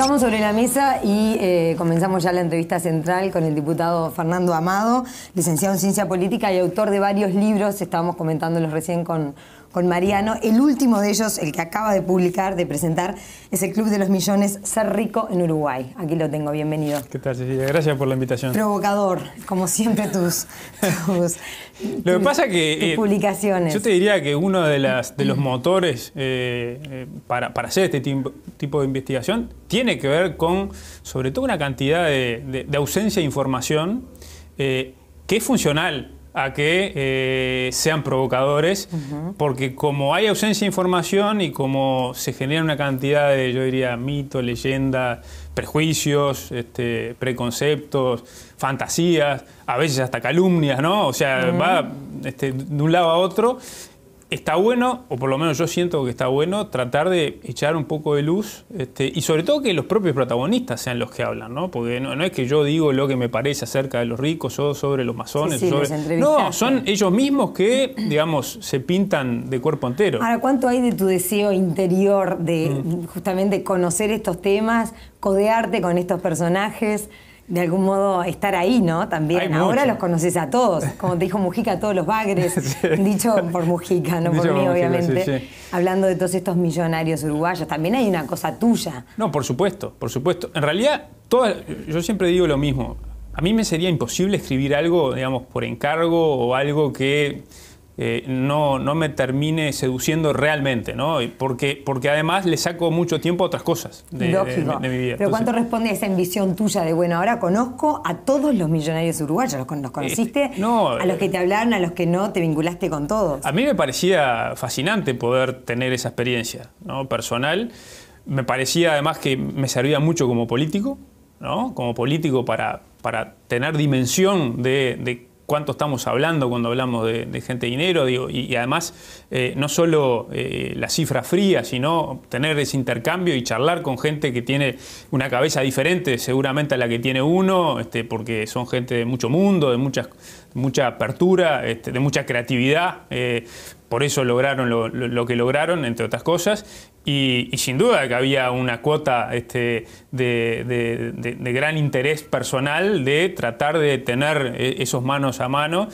Estamos sobre la mesa y eh, comenzamos ya la entrevista central con el diputado Fernando Amado, licenciado en Ciencia Política y autor de varios libros. Estábamos comentándolos recién con, con Mariano. El último de ellos, el que acaba de publicar, de presentar, es el Club de los Millones, Ser Rico en Uruguay. Aquí lo tengo, bienvenido. ¿Qué tal, Cecilia? Gracias por la invitación. Provocador, como siempre tus... lo que pasa que... Eh, publicaciones. Yo te diría que uno de, las, de los motores eh, eh, para, hacer este tipo, de investigación tiene que ver con, sobre todo, una cantidad de ausencia de información que es funcional a que eh, sean provocadores, porque como hay ausencia de información y como se genera una cantidad de, yo diría, mitos, leyendas, prejuicios, este, preconceptos, fantasías, a veces hasta calumnias, ¿no? O sea, va este, de un lado a otro está bueno, o por lo menos yo siento que está bueno, tratar de echar un poco de luz este, y sobre todo que los propios protagonistas sean los que hablan, ¿no? Porque no, es que yo digo lo que me parece acerca de los ricos o sobre los masones. no, son ellos mismos que, digamos, se pintan de cuerpo entero. Ahora, ¿cuánto hay de tu deseo interior de mm. justamente conocer estos temas, codearte con estos personajes? de algún modo estar ahí, ¿no? También. Ahora los conoces a todos. Como te dijo Mujica, todos los bagres. Dicho por Mujica, no por mí, obviamente. Hablando de todos estos millonarios uruguayos, también hay una cosa tuya. No, por supuesto, por supuesto. En realidad, todo yo siempre digo lo mismo. A mí me sería imposible escribir algo, digamos, por encargo o algo que eh, no, no, me termine seduciendo realmente, ¿no? Porque, porque además le saco mucho tiempo a otras cosas de, mi vida. Pero ¿cuánto responde a esa ambición tuya de, bueno, ahora conozco a todos los millonarios uruguayos, los, conociste, este, no, a los eh, que te hablaron, a los que no, te vinculaste con todos? A mí me parecía fascinante poder tener esa experiencia ¿no? personal. Me parecía además que me servía mucho como político, ¿no? Como político para, para tener dimensión de cuánto estamos hablando cuando hablamos de, gente de dinero, digo, y, además eh, no solo eh, la cifra fría, sino tener ese intercambio y charlar con gente que tiene una cabeza diferente seguramente a la que tiene uno, este, porque son gente de mucho mundo, de muchas, mucha apertura, este, de mucha creatividad. Eh, por eso lograron lo, que lograron, entre otras cosas, y, sin duda que había una cuota este, de, de, gran interés personal de tratar de tener eh, esos manos a mano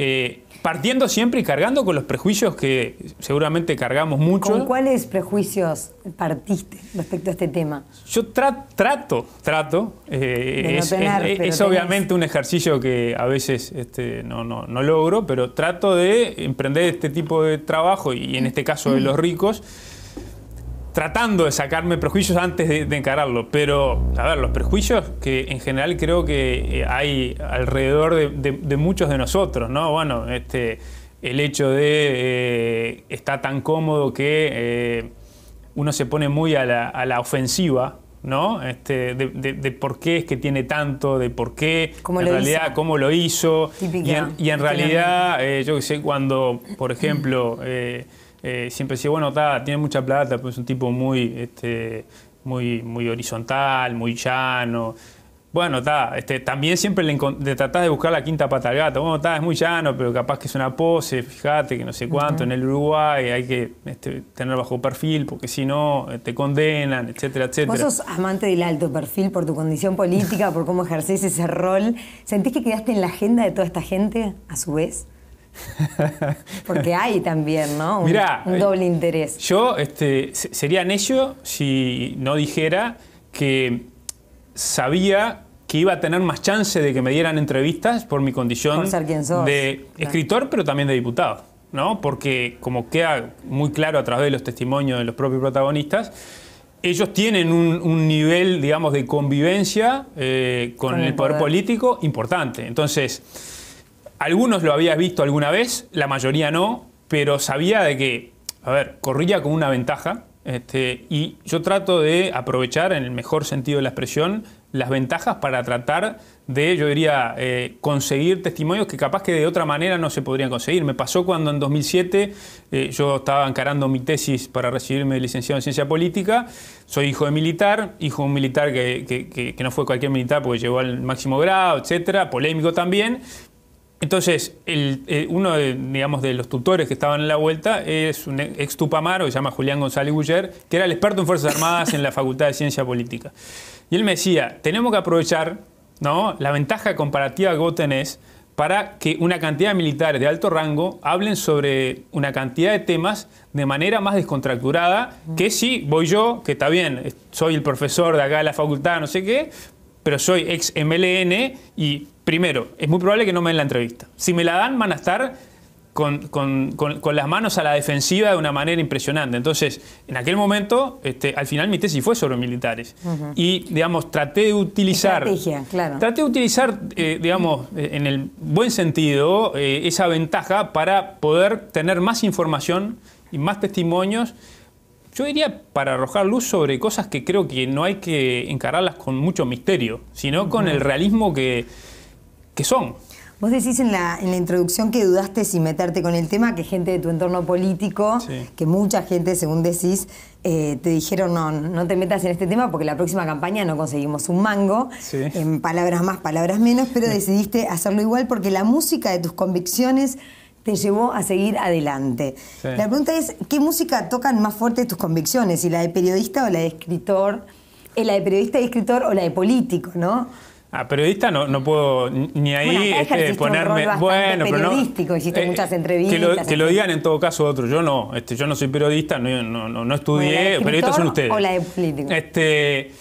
eh, partiendo siempre y cargando con los prejuicios que seguramente cargamos mucho. ¿Con cuáles prejuicios partiste respecto a este tema? Yo trato, trato. Eh, es, obviamente un ejercicio que a veces este, no, no, logro, pero trato de emprender este tipo de trabajo y en este caso de los ricos tratando de sacarme prejuicios antes de, encararlo. Pero, a ver, los prejuicios que en general creo que eh, hay alrededor de, muchos de nosotros, ¿no? Bueno, este, el hecho de eh, está tan cómodo que eh, uno se pone muy a la, a la ofensiva. ¿No? Este, de, por qué es que tiene tanto, de por qué, en realidad, cómo lo hizo. y en, realidad, yo sé, cuando, por ejemplo, eh, siempre decía, bueno, ta, tiene mucha plata, es un tipo muy, este, muy, muy horizontal, muy llano. Bueno, este, también siempre le, tratás de buscar la quinta pata al gato. Bueno, ta, es muy llano, pero capaz que es una pose, fíjate, que no sé cuánto, en el Uruguay hay que este, tener bajo perfil, porque si no eh, te condenan, etcétera, etcétera. Vos sos amante del alto perfil por tu condición política, por cómo ejercés ese rol. ¿Sentís que quedaste en la agenda de toda esta gente a su vez? Porque hay también, ¿no? Un, eh, doble interés. Yo este, sería necio si no dijera que sabía que iba a tener más chance de que me dieran entrevistas por mi condición de escritor, pero también de diputado, ¿no? Porque como queda muy claro a través de los testimonios de los propios protagonistas, ellos tienen un, nivel, digamos, de convivencia eh, con, el, poder político importante. Entonces, algunos lo habías visto alguna vez, la mayoría no, pero sabía de que, a ver, corría con una ventaja. Este, y yo trato de aprovechar, en el mejor sentido de la expresión, las ventajas para tratar de, yo diría, eh, conseguir testimonios que capaz que de otra manera no se podrían conseguir. Me pasó cuando en 2007 eh, yo estaba encarando mi tesis para recibirme de licenciado en ciencia política. Soy hijo de militar, hijo de un militar que, que no fue cualquier militar porque llegó al máximo grado, etcétera, polémico también, entonces, eh, uno de, los tutores que estaban en la vuelta es un ex Tupamaro, que se llama Julián González Guller, que era el experto en Fuerzas Armadas en la Facultad de Ciencia Política. Y él me decía, tenemos que aprovechar la ventaja comparativa que vos tenés para que una cantidad de militares de alto rango hablen sobre una cantidad de temas de manera más descontracturada que si voy yo, que está bien, soy el profesor de acá de la facultad, no sé qué, pero soy ex MLN y primero, es muy probable que no me den la entrevista. Si me la dan, van a estar con, las manos a la defensiva de una manera impresionante. Entonces, en aquel momento, este, al final mi tesis fue sobre militares. Y, digamos, traté de utilizar... Estrategia, claro. Traté de utilizar, eh, digamos, eh, en el buen sentido, eh, esa ventaja para poder tener más información y más testimonios yo diría para arrojar luz sobre cosas que creo que no hay que encararlas con mucho misterio, sino con el realismo que, que son. Vos decís en la, en la introducción que dudaste sin meterte con el tema, que gente de tu entorno político, que mucha gente, según decís, eh, te dijeron no, no te metas en este tema porque la próxima campaña no conseguimos un mango, en palabras más, palabras menos, pero decidiste hacerlo igual porque la música de tus convicciones te llevó a seguir adelante. La pregunta es, ¿qué música tocan más fuerte tus convicciones? ¿Y la de periodista o la de escritor? ¿Es eh, la de periodista y escritor o la de político, no? Ah, periodista no, no puedo ni ahí este, ponerme. bueno, pero no, hiciste eh, muchas entrevistas. Que lo, digan en todo caso otros. Yo no, este, yo no soy periodista, no, estudié. Periodistas son ustedes. O la de político. Este,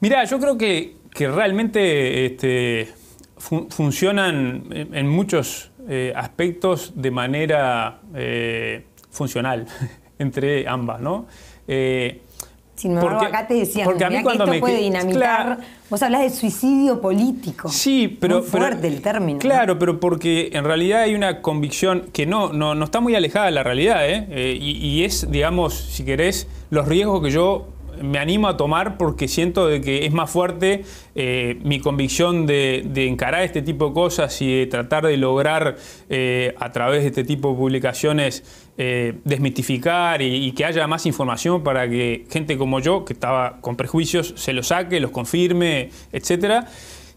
mirá, yo creo que, que realmente este, funcionan en muchos eh, aspectos de manera eh, funcional entre ambas, ¿no? Eh, porque, acá te decían, que esto me puede dinamitar, vos hablas de suicidio político. Sí, pero... Muy fuerte el término. Claro, pero porque en realidad hay una convicción que no, no, está muy alejada de la realidad, y, y es, digamos, si querés, los riesgos que yo me animo a tomar porque siento de que es más fuerte eh, mi convicción de, encarar este tipo de cosas y de tratar de lograr eh, a través de este tipo de publicaciones eh, desmitificar y, que haya más información para que gente como yo, que estaba con prejuicios, se los saque, los confirme, etcétera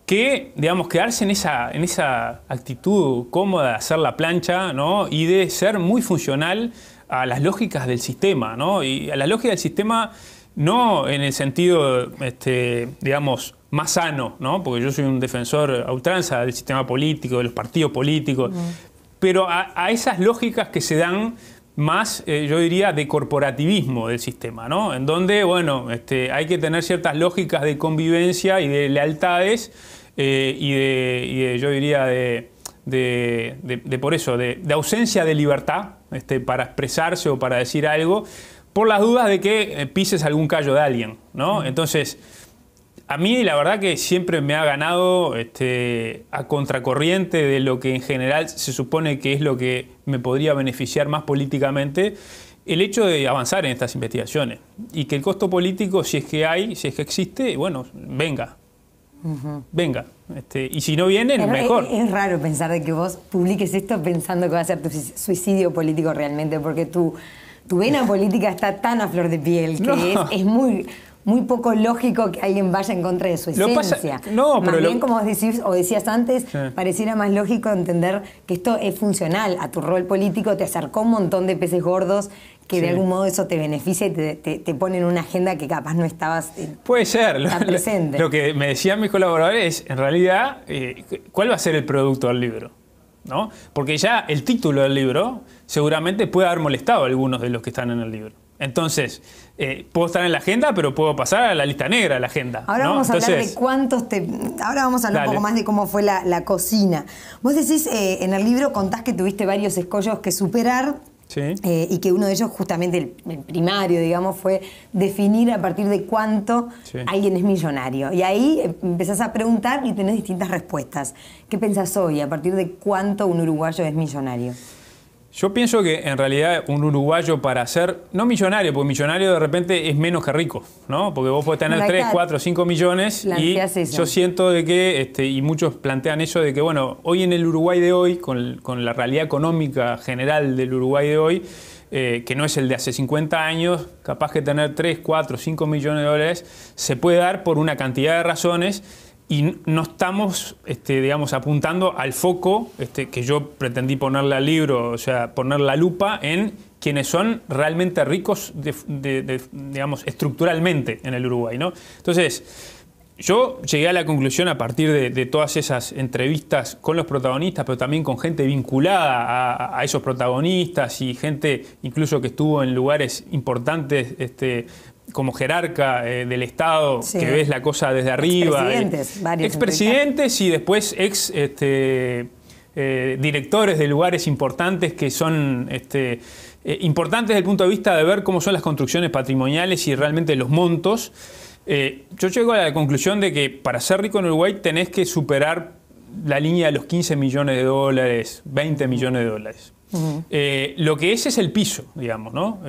que, digamos, quedarse en esa, en esa actitud cómoda de hacer la plancha ¿no? y de ser muy funcional a las lógicas del sistema, ¿no? Y a la lógica del sistema no en el sentido, este, digamos, más sano, ¿no? porque yo soy un defensor a ultranza del sistema político, de los partidos políticos, pero a, esas lógicas que se dan más, eh, yo diría, de corporativismo del sistema, ¿no? en donde, bueno, este, hay que tener ciertas lógicas de convivencia y de lealtades eh, y, de, yo diría, de, por eso, de, ausencia de libertad este, para expresarse o para decir algo por las dudas de que eh, pises algún callo de alguien, ¿no? Entonces, a mí la verdad que siempre me ha ganado este, a contracorriente de lo que en general se supone que es lo que me podría beneficiar más políticamente, el hecho de avanzar en estas investigaciones y que el costo político, si es que hay, si es que existe, bueno, venga, Venga. Este, y si no viene, mejor. Es, raro pensar de que vos publiques esto pensando que va a ser tu suicidio político realmente, porque tú tu vena política está tan a flor de piel que es, muy, muy poco lógico que alguien vaya en contra de su esencia. no, pero bien, como o decías antes, pareciera más lógico entender que esto es funcional a tu rol político, te acercó un montón de peces gordos que de algún modo eso te beneficia y te, pone en una agenda que capaz no estabas eh, Puede ser. Lo, que me decían mis colaboradores es, en realidad, eh, ¿cuál va a ser el producto del libro? ¿no? Porque ya el título del libro seguramente puede haber molestado a algunos de los que están en el libro. Entonces, eh, puedo estar en la agenda, pero puedo pasar a la lista negra de la agenda. Ahora vamos a hablar de cuántos Ahora vamos a hablar un poco más de cómo fue la, cocina. Vos decís, eh, en el libro contás que tuviste varios escollos que superar eh, y que uno de ellos, justamente el, primario, digamos, fue definir a partir de cuánto alguien es millonario. Y ahí eh, empezás a preguntar y tenés distintas respuestas. ¿Qué pensás hoy a partir de cuánto un uruguayo es millonario? Yo pienso que en realidad un uruguayo para ser, no millonario, porque millonario de repente es menos que rico, ¿no? Porque vos podés tener 3, 4, 5 millones y yo siento de que, este, y muchos plantean eso de que, bueno, hoy en el Uruguay de hoy, con, la realidad económica general del Uruguay de hoy, eh, que no es el de hace 50 años, capaz que tener 3, 4, 5 millones de dólares se puede dar por una cantidad de razones y no estamos, este, digamos, apuntando al foco este, que yo pretendí ponerle al libro, o sea, poner la lupa en quienes son realmente ricos, digamos, estructuralmente en el Uruguay, ¿no? Entonces, yo llegué a la conclusión a partir de, todas esas entrevistas con los protagonistas, pero también con gente vinculada a, a esos protagonistas y gente incluso que estuvo en lugares importantes, este, como jerarca eh, del Estado, que ves la cosa desde arriba. Eh, expresidentes, varios. Expresidentes y después ex este, eh, directores de lugares importantes que son este, importantes desde el punto de vista de ver cómo son las construcciones patrimoniales y realmente los montos. yo llego a la conclusión de que para ser rico en Uruguay tenés que superar la línea de los 15 millones de dólares, 20 millones de dólares. lo que es es el piso, digamos, ¿no?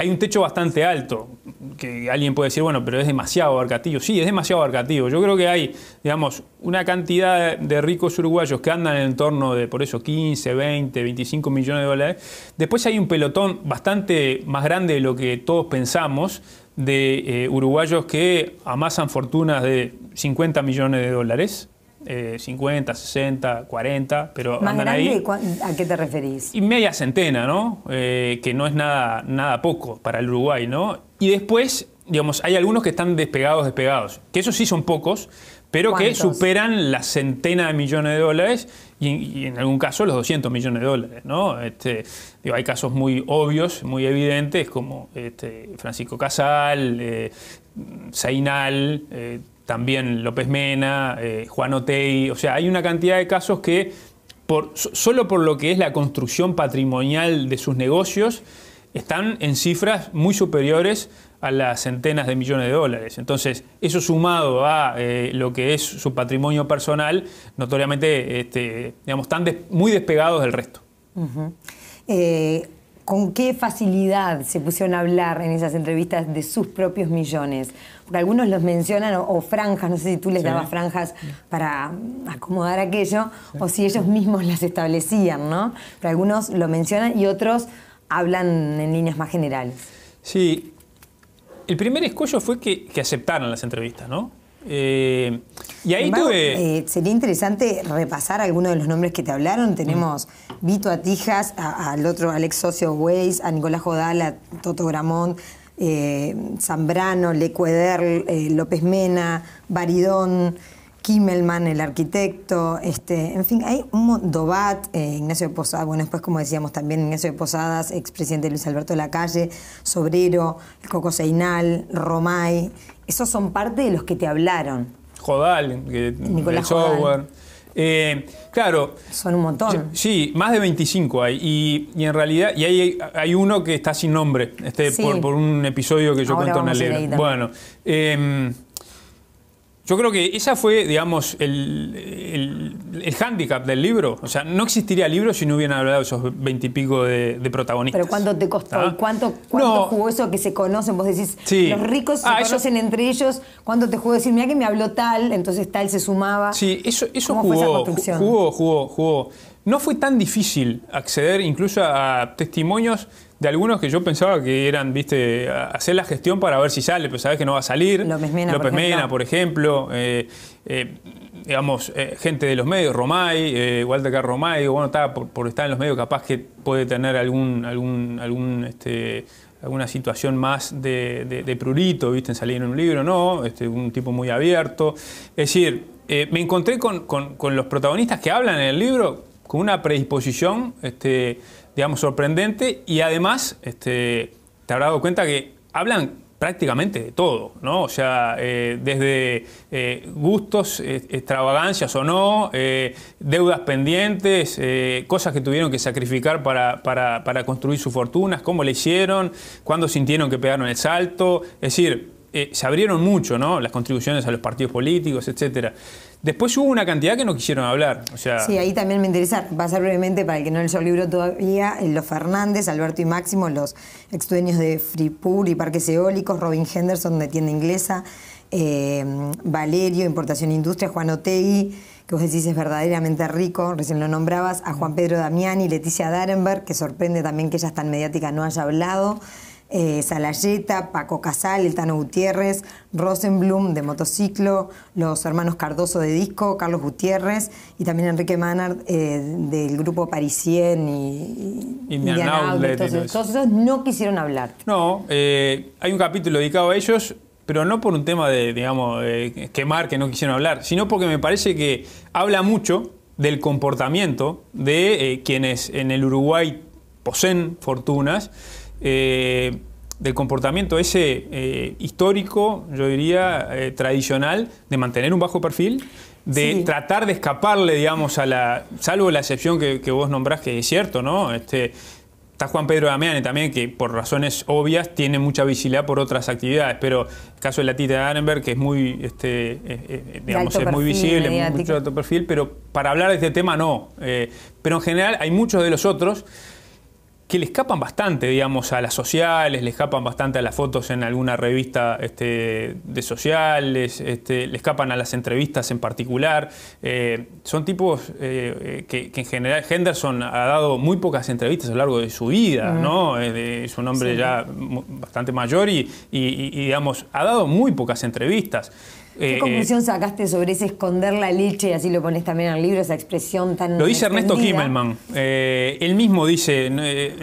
hay un techo bastante alto, que alguien puede decir, bueno, pero es demasiado abarcativo. Sí, es demasiado arcativo. Yo creo que hay, digamos, una cantidad de ricos uruguayos que andan en torno de, por eso, 15, 20, 25 millones de dólares. Después hay un pelotón bastante más grande de lo que todos pensamos de eh, uruguayos que amasan fortunas de 50 millones de dólares 50, 60, 40, pero andan ahí. ¿A qué te referís? Y media centena, ¿no? Eh, que no es nada, nada poco para el Uruguay, ¿no? Y después, digamos, hay algunos que están despegados, despegados, que esos sí son pocos, pero que superan la centena de millones de dólares y, en algún caso los 200 millones de dólares. ¿no? Este, digo, hay casos muy obvios, muy evidentes, como este, Francisco Casal, eh, Zainal, eh, también López Mena, eh, Juan Otey, o sea, hay una cantidad de casos que solo por lo que es la construcción patrimonial de sus negocios, están en cifras muy superiores a las centenas de millones de dólares. Entonces, eso sumado a eh, lo que es su patrimonio personal, notoriamente, este, digamos, están muy despegados del resto con qué facilidad se pusieron a hablar en esas entrevistas de sus propios millones. algunos los mencionan, o, franjas, no sé si tú les dabas franjas para acomodar aquello, o si ellos mismos las establecían, ¿no? Pero algunos lo mencionan y otros hablan en líneas más generales. Sí. El primer escollo fue que, aceptaron aceptaran las entrevistas, ¿no? Eh, y ahí tuve... Eh, sería interesante repasar algunos de los nombres que te hablaron. Tenemos... Vito Atijas, al otro Alex Socio Weiss, a Nicolás Jodal, a Toto Gramont, eh, Zambrano, Lecueder, eh, López Mena, Baridón, Kimmelman, el arquitecto, este, en fin, hay un Dobat, eh, Ignacio de Posadas, bueno, después como decíamos también Ignacio de Posadas, expresidente Luis Alberto de la Calle, Sobrero, Coco Seinal, Romay, esos son parte de los que te hablaron. Jodal, Nicolás Jodal. Eh, claro. Son un montón. Sí, más de 25 hay. Y, en realidad, y hay, uno que está sin nombre, este, por, un episodio que yo cuento en la Bueno, em, yo creo que esa fue, digamos, el, hándicap del libro. O sea, no existiría el libro si no hubieran hablado esos veintipico de, protagonistas. Pero ¿cuánto te costó? ¿Ah? ¿Cuánto, cuánto jugó eso que se conocen? Vos decís, los ricos se ah, conocen entre ellos. ¿Cuánto te jugó decir, mira que me habló tal, entonces tal se sumaba? Sí, eso, eso esa construcción? jugó, jugó, jugó. No fue tan difícil acceder incluso a testimonios de algunos que yo pensaba que eran, viste, hacer la gestión para ver si sale, pero sabes que no va a salir. López Mena, por ejemplo. Eh, eh, digamos, eh, gente de los medios, Romay, Walter Carr Romay, bueno, está por, estar en los medios, capaz que puede tener algún, algún, algún este, alguna situación más de, de, prurito, viste, en salir en un libro, no, este, un tipo muy abierto. Es decir, me encontré con, con los protagonistas que hablan en el libro con una predisposición, este, digamos, sorprendente y además este, te habrás dado cuenta que hablan prácticamente de todo, ¿no? O sea, eh, desde eh, gustos, eh, extravagancias o no, deudas pendientes, cosas que tuvieron que sacrificar para, construir sus fortunas, cómo le hicieron, cuándo sintieron que pegaron el salto, es decir, se abrieron mucho, ¿no? Las contribuciones a los partidos políticos, etcétera. Después hubo una cantidad que no quisieron hablar. O sea, sí, ahí también me interesa ser brevemente para el que no leyó el libro todavía. Eh, los Fernández, Alberto y Máximo, los ex dueños de Freepool y Parques Eólicos, Robin Henderson de Tienda Inglesa, eh, Valerio, Importación e Industria, Juan Otegui, que vos decís es verdaderamente rico, recién lo nombrabas, a Juan Pedro Damián y Leticia Darenberg, que sorprende también que ella es tan mediática, no haya hablado eh, Salayeta, Paco Casal, El Gutiérrez, Rosenblum de motociclo, los hermanos Cardoso de disco, Carlos Gutiérrez y también Enrique Manard eh, del grupo Parisien y, y, esos no quisieron hablar. No, eh, hay un capítulo dedicado a ellos, pero no por un tema de, digamos, quemar que no quisieron hablar, sino porque me parece que habla mucho del comportamiento de eh, quienes en el Uruguay poseen fortunas eh, del comportamiento ese eh, histórico, yo diría, eh, tradicional, de mantener un bajo perfil, de tratar de escaparle, digamos, a la, salvo la excepción que, vos nombrás, que es cierto, ¿no? Este, Está Juan Pedro Damiani también, que por razones obvias tiene mucha visibilidad por otras actividades, pero el caso de la Tita de Arenberg, que es muy, este, muy visible, mucho alto perfil, pero para hablar de este tema no. pero en general hay muchos de los otros que le escapan bastante, digamos, a las sociales, le escapan bastante a las fotos en alguna revista este, de sociales, este, le escapan a las entrevistas en particular. Eh, son tipos eh, eh, que, en general Henderson ha dado muy pocas entrevistas a lo largo de su vida, mm. ¿no? Es, un hombre ya bastante mayor y, y, digamos, ha dado muy pocas entrevistas. ¿Qué eh, eh, conclusión sacaste sobre ese esconder la leche, así lo pones también en el libro, esa expresión tan... Lo dice Ernesto himmelman eh, él mismo dice,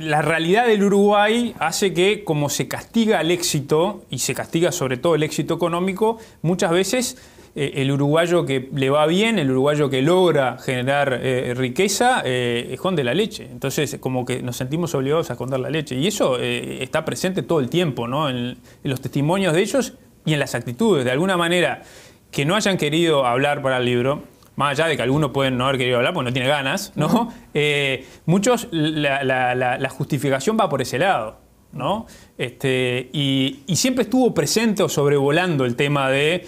la realidad del Uruguay hace que como se castiga el éxito, y se castiga sobre todo el éxito económico, muchas veces el uruguayo que le va bien, el uruguayo que logra generar riqueza, esconde la leche. Entonces, como que nos sentimos obligados a esconder la leche. Y eso está presente todo el tiempo, ¿no? en, los testimonios de ellos y en las actitudes. De alguna manera, que no hayan querido hablar para el libro, más allá de que algunos pueden no haber querido hablar porque no tiene ganas, ¿no? Eh, muchos, la, justificación va por ese lado, ¿no? Este, y, siempre estuvo presente o sobrevolando el tema de,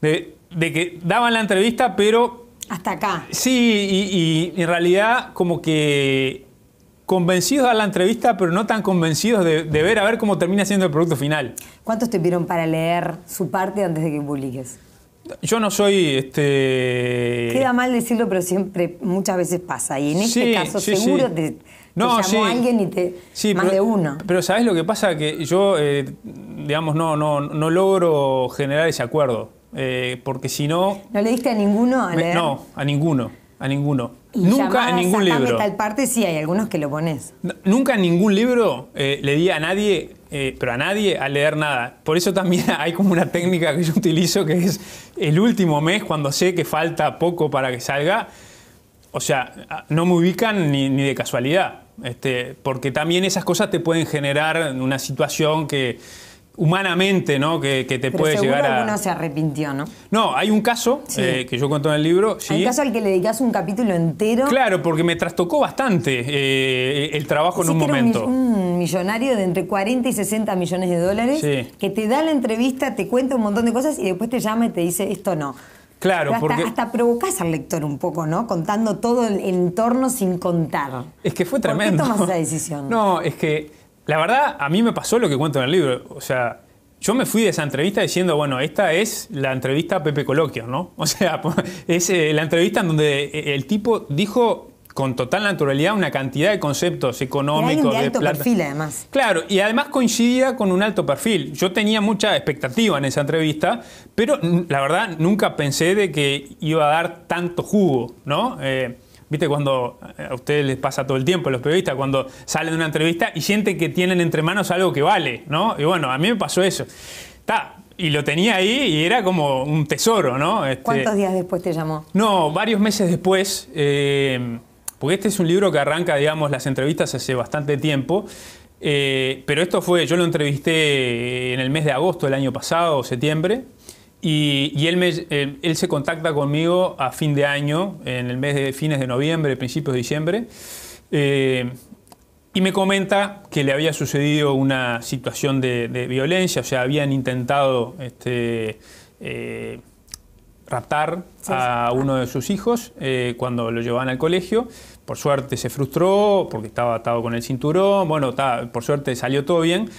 de, que daban la entrevista, pero... Hasta acá. Sí, y en realidad como que convencidos a la entrevista, pero no tan convencidos de, ver a ver cómo termina siendo el producto final. ¿Cuántos te vieron para leer su parte antes de que publiques? Yo no soy este. Queda mal decirlo, pero siempre, muchas veces pasa. Y en este caso, seguro te. llamó alguien y te sí, más de uno. Pero sabes lo que pasa que yo, eh, digamos, no, no, no logro generar ese acuerdo, eh, porque si no. ¿No le diste a ninguno a leer? no, a ninguno, a ninguno nunca en ningún libro. tal parte sí hay algunos que lo pones. nunca en ningún libro eh, le di a nadie, eh, pero a nadie, a leer nada. Por eso también hay como una técnica que yo utilizo que es el último mes, cuando sé que falta poco para que salga. O sea, no me ubican ni, de casualidad. Este, porque también esas cosas te pueden generar una situación que humanamente, ¿no? Que, te puede llegar a. Alguno se arrepintió, ¿no? No, hay un caso eh, que yo cuento en el libro. un caso al que le dedicas un capítulo entero. Claro, porque me trastocó bastante eh, el trabajo en un momento. un, millonario de entre 40 y 60 millones de dólares que te da la entrevista, te cuenta un montón de cosas y después te llama y te dice esto no. Claro, porque... hasta, provocás al lector un poco, ¿no? Contando todo el entorno sin contar. Es que fue tremendo. ¿Por tomas esa decisión? No, es que la verdad, a mí me pasó lo que cuento en el libro. O sea, yo me fui de esa entrevista diciendo, bueno, esta es la entrevista a Pepe Coloquio, ¿no? O sea, pues, es eh, la entrevista en donde eh, el tipo dijo con total naturalidad una cantidad de conceptos económicos. de alto perfil, además. Claro, y además coincidía con un alto perfil. Yo tenía mucha expectativa en esa entrevista, pero la verdad nunca pensé de que iba a dar tanto jugo, ¿no? Eh, Viste cuando eh, a ustedes les pasa todo el tiempo, los periodistas, cuando salen de una entrevista y sienten que tienen entre manos algo que vale, ¿no? Y bueno, a mí me pasó eso. Está, y lo tenía ahí y era como un tesoro, ¿no? Este, ¿Cuántos días después te llamó? No, varios meses después, eh, porque este es un libro que arranca, digamos, las entrevistas hace bastante tiempo. Eh, pero esto fue, yo lo entrevisté en el mes de agosto del año pasado, septiembre, y, él, eh, él, se contacta conmigo a fin de año, en el mes de fines de noviembre, principios de diciembre, eh, y me comenta que le había sucedido una situación de, violencia, o sea, habían intentado este, eh, raptar a uno de sus hijos cuando lo llevaban al colegio. Por suerte se frustró porque estaba atado con el cinturón. Bueno, por suerte salió todo bien,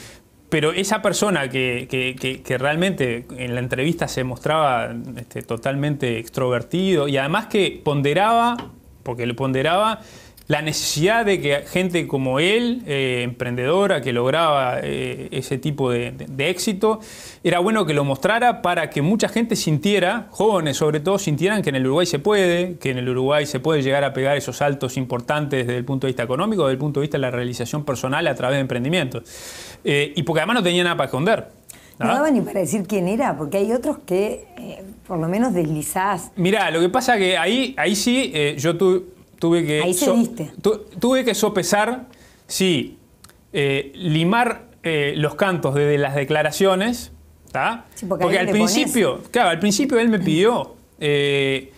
pero esa persona que, realmente en la entrevista se mostraba este, totalmente extrovertido y además que ponderaba, porque le ponderaba la necesidad de que gente como él, eh, emprendedora, que lograba eh, ese tipo de, éxito, era bueno que lo mostrara para que mucha gente sintiera, jóvenes sobre todo, sintieran que en el Uruguay se puede, que en el Uruguay se puede llegar a pegar esos saltos importantes desde el punto de vista económico, desde el punto de vista de la realización personal a través de emprendimientos. Eh, y porque además no tenía nada para esconder. No daba ni para decir quién era, porque hay otros que por lo menos deslizás. Mirá, lo que pasa que ahí, ahí sí yo tuve tuve que, tuve que sopesar si eh, limar eh, los cantos desde las declaraciones, porque, al principio, al principio él me pidió, eh,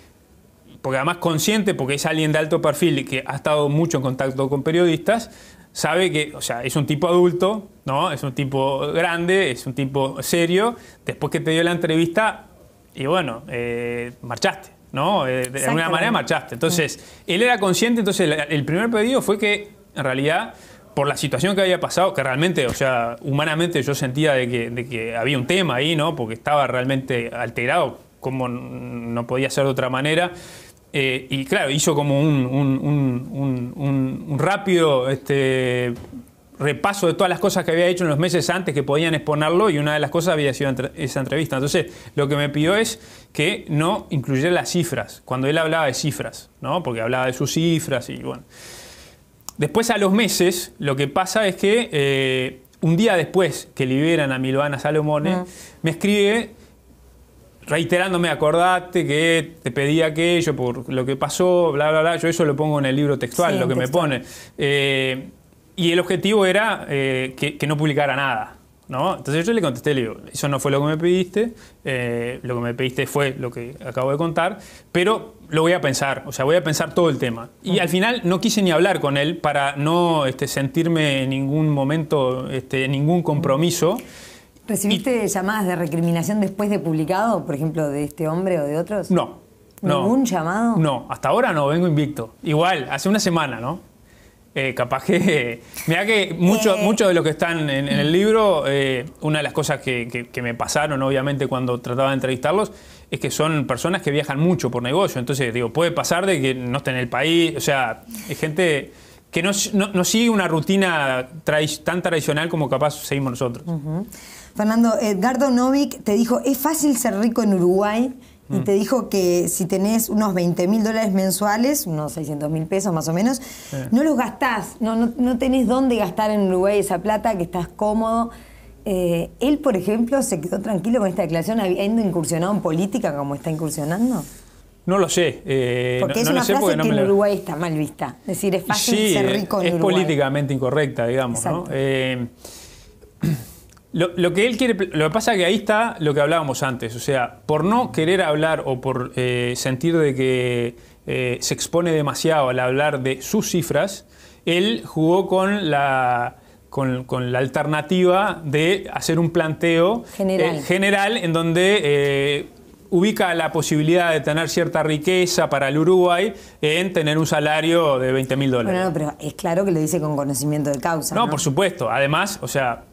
porque además consciente, porque es alguien de alto perfil y que ha estado mucho en contacto con periodistas, sabe que, o sea, es un tipo adulto, ¿no? Es un tipo grande, es un tipo serio. Después que te dio la entrevista, y bueno, marchaste. Eh, de alguna manera marchaste. Entonces, él era consciente, entonces el primer pedido fue que, en realidad, por la situación que había pasado, que realmente, o sea, humanamente yo sentía de que, había un tema ahí, ¿no? Porque estaba realmente alterado, como no podía ser de otra manera. Eh, y claro, hizo como un, un, un rápido este, repaso de todas las cosas que había hecho en los meses antes que podían exponerlo y una de las cosas había sido esa entrevista. Entonces, lo que me pidió es que no incluyera las cifras, cuando él hablaba de cifras, ¿no? Porque hablaba de sus cifras y bueno. Después a los meses, lo que pasa es que eh, un día después que liberan a Milvana Salomone, mm. me escribe reiterándome, acordate que te pedí aquello por lo que pasó, bla, bla, bla. Yo eso lo pongo en el libro textual, lo que me pone. Eh, y el objetivo era eh, que, no publicara nada. ¿no? Entonces yo le contesté, le digo, eso no fue lo que me pediste, eh, lo que me pediste fue lo que acabo de contar, pero lo voy a pensar, o sea, voy a pensar todo el tema. Y al final no quise ni hablar con él para no este, sentirme en ningún momento, este, ningún compromiso. ¿Recibiste llamadas de recriminación después de publicado, por ejemplo, de este hombre o de otros? No. ¿Ningún llamado? No, hasta ahora no, vengo invicto. Igual, hace una semana, ¿no? Eh, capaz que. Mira que eh. mucho, de lo que están en, el libro, eh, una de las cosas que, me pasaron, obviamente, cuando trataba de entrevistarlos, es que son personas que viajan mucho por negocio. Entonces, digo, puede pasar de que no estén en el país, o sea, es gente que no, sigue una rutina tan tradicional como capaz seguimos nosotros. Fernando, Edgardo Novik te dijo, es fácil ser rico en Uruguay y mm. te dijo que si tenés unos 20 mil dólares mensuales, unos 600 mil pesos más o menos, no los gastás, no, no, tenés dónde gastar en Uruguay esa plata, que estás cómodo. Eh, él, por ejemplo, se quedó tranquilo con esta declaración, habiendo incursionado en política como está incursionando. No lo sé. Eh, porque es una frase que en Uruguay está mal vista. Es decir, es fácil ser rico en Uruguay. Es políticamente incorrecta, digamos. Eh, lo, que él quiere, lo pasa es que ahí está lo que hablábamos antes, o sea, por no querer hablar o por eh, sentir de que eh, se expone demasiado al hablar de sus cifras, él jugó con la, con, la alternativa de hacer un planteo eh, general, en donde ubica la posibilidad de tener cierta riqueza para el Uruguay en tener un salario de 20 mil dólares. no, pero es claro que lo dice con conocimiento de causa. ¿no? por supuesto. Además, o sea,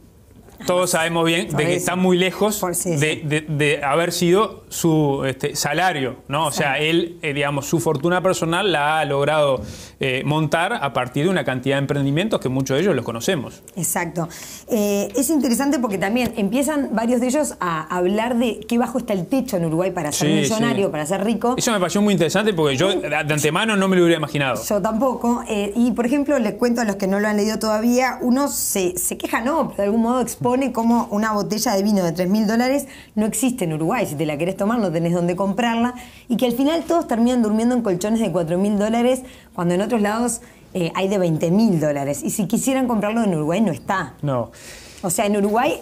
todos sabemos bien de que está muy lejos de, haber sido su este, salario, ¿no? O sea, él, eh, digamos, su fortuna personal la ha logrado eh, montar a partir de una cantidad de emprendimientos que muchos de ellos los conocemos. Exacto. Eh, es interesante porque también empiezan varios de ellos a hablar de qué bajo está el techo en Uruguay para ser millonario, para ser rico. Eso me pareció muy interesante porque yo de antemano no me lo hubiera imaginado. Yo tampoco. y, por ejemplo, les cuento a los que no lo han leído todavía, uno se, se queja, no, de algún modo expone como una botella de vino de 3.000 mil dólares no existe en Uruguay. Si te la querés tomar, no tenés dónde comprarla. Y que al final todos terminan durmiendo en colchones de 4.000 mil dólares, cuando en otros lados eh, hay de 20 mil dólares. Y si quisieran comprarlo en Uruguay, no está. No. O sea, en Uruguay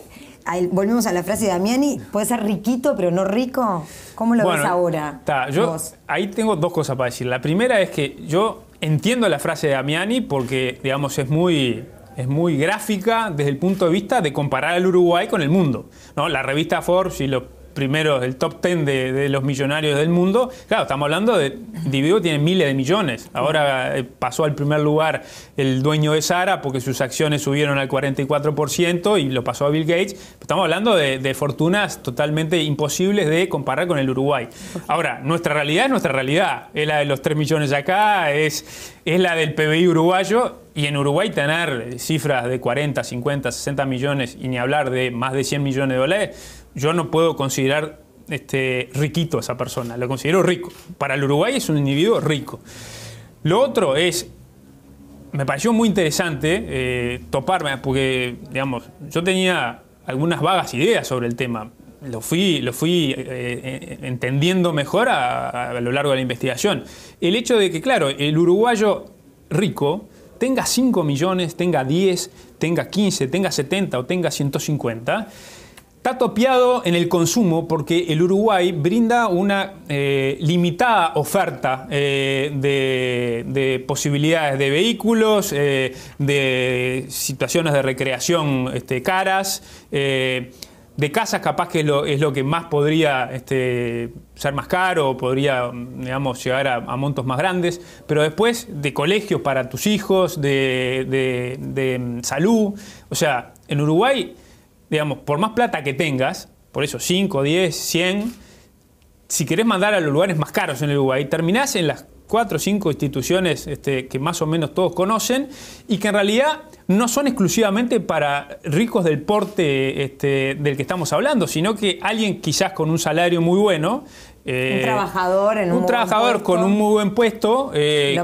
volvemos a la frase de Damiani, puede ser riquito pero no rico. ¿Cómo lo ves ahora? yo ahí tengo dos cosas para decir. La primera es que yo entiendo la frase de Damiani porque, digamos, es muy es muy gráfica desde el punto de vista de comparar al Uruguay con el mundo. ¿no? La revista Forbes y lo primero el top 10 de, los millonarios del mundo, claro, estamos hablando de individuos que tienen miles de millones. Ahora eh, pasó al primer lugar el dueño de Sara porque sus acciones subieron al 44% y lo pasó a Bill Gates. Estamos hablando de, fortunas totalmente imposibles de comparar con el Uruguay. Ahora, nuestra realidad es nuestra realidad. Es la de los 3 millones acá, es, es la del PBI uruguayo y en Uruguay tener cifras de 40, 50, 60 millones y ni hablar de más de 100 millones de dólares yo no puedo considerar este, riquito a esa persona, lo considero rico. Para el Uruguay es un individuo rico. Lo otro es, me pareció muy interesante eh, toparme, porque, digamos, yo tenía algunas vagas ideas sobre el tema. Lo fui, lo fui eh, entendiendo mejor a, lo largo de la investigación. El hecho de que, claro, el uruguayo rico tenga 5 millones, tenga 10, tenga 15, tenga 70 o tenga 150, Está topiado en el consumo porque el Uruguay brinda una eh, limitada oferta eh, de, posibilidades de vehículos, eh, de situaciones de recreación este, caras, de casas capaz que es lo, que más podría este, ser más caro, podría digamos, llegar a, montos más grandes, pero después de colegios para tus hijos, de salud, o sea, en Uruguay digamos, por más plata que tengas, por eso 5, 10, 100, si querés mandar a los lugares más caros en el Uruguay, terminás en las cuatro o cinco instituciones este, que más o menos todos conocen y que en realidad no son exclusivamente para ricos del porte este, del que estamos hablando, sino que alguien quizás con un salario muy bueno eh, un trabajador un, trabajador con un muy buen puesto eh,